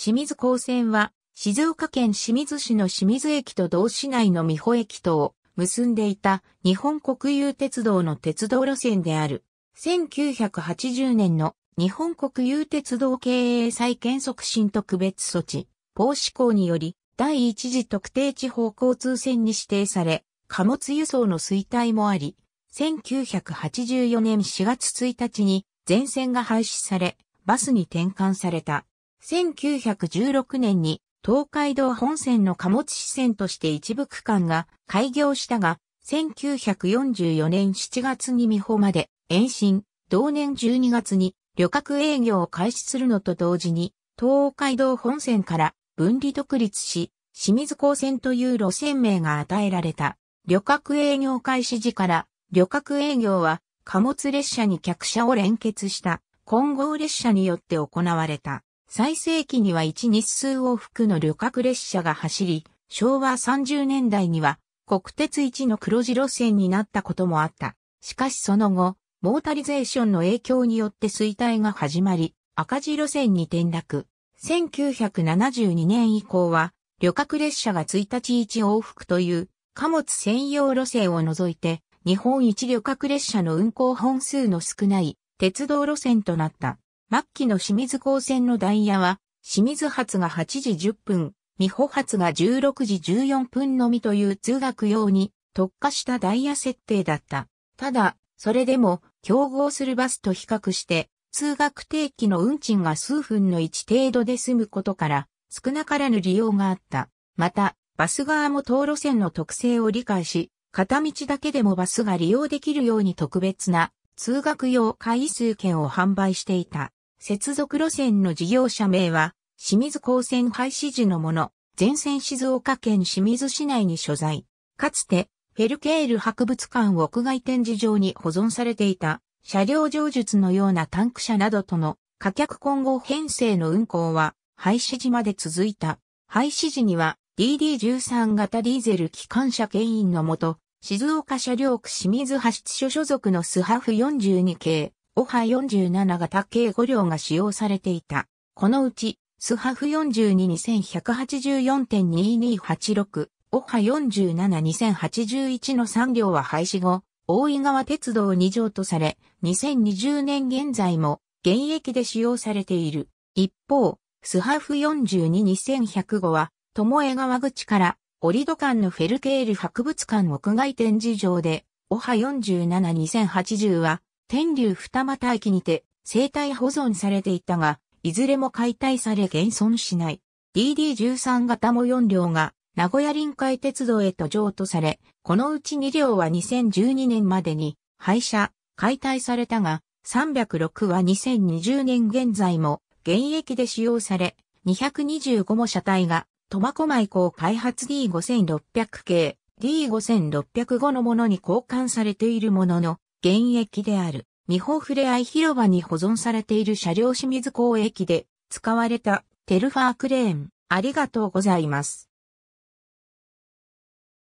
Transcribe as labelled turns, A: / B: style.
A: 清水港線は、静岡県清水市の清水駅と同市内の美保駅とを結んでいた日本国有鉄道の鉄道路線である。1980年の日本国有鉄道経営再建促進特別措置、法施行により、第一次特定地方交通線に指定され、貨物輸送の衰退もあり、1984年4月1日に全線が廃止され、バスに転換された。1916年に東海道本線の貨物支線として一部区間が開業したが、1944年7月に美穂まで延伸、同年12月に旅客営業を開始するのと同時に、東海道本線から分離独立し、清水港線という路線名が与えられた。旅客営業開始時から、旅客営業は貨物列車に客車を連結した混合列車によって行われた。最盛期には1日数往復の旅客列車が走り、昭和30年代には国鉄一の黒字路線になったこともあった。しかしその後、モータリゼーションの影響によって衰退が始まり、赤字路線に転落。1972年以降は、旅客列車が1日1往復という貨物専用路線を除いて、日本一旅客列車の運行本数の少ない鉄道路線となった。末期の清水高専のダイヤは、清水発が8時10分、美穂発が16時14分のみという通学用に特化したダイヤ設定だった。ただ、それでも競合するバスと比較して、通学定期の運賃が数分の1程度で済むことから、少なからぬ利用があった。また、バス側も当路線の特性を理解し、片道だけでもバスが利用できるように特別な通学用回数券を販売していた。接続路線の事業者名は、清水高専廃止時のもの、全線静岡県清水市内に所在。かつて、フェルケール博物館屋外展示場に保存されていた、車両上述のようなタンク車などとの、貨客混合編成の運行は、廃止時まで続いた。廃止時には、DD13 型ディーゼル機関車牽引のもと、静岡車両区清水派出所所属のスハフ42系、オハ47型計5両が使用されていた。このうち、スハフ422184.2286、オハ472081の3両は廃止後、大井川鉄道2乗とされ、2020年現在も現役で使用されている。一方、スハフ422105は、友江川口から折戸間のフェルケール博物館屋外展示場で、オハ472080は、天竜二俣駅にて生体保存されていたが、いずれも解体され現存しない。DD13 型も4両が名古屋臨海鉄道へと譲渡され、このうち2両は2012年までに廃車、解体されたが、306は2020年現在も現役で使用され、225も車体が苫小牧港開発 D5600 系、D5605 のものに交換されているものの、現役である、美穂ふれあい広場に保存されている車両清水港駅で使われたテルファークレーン、ありがとうございます。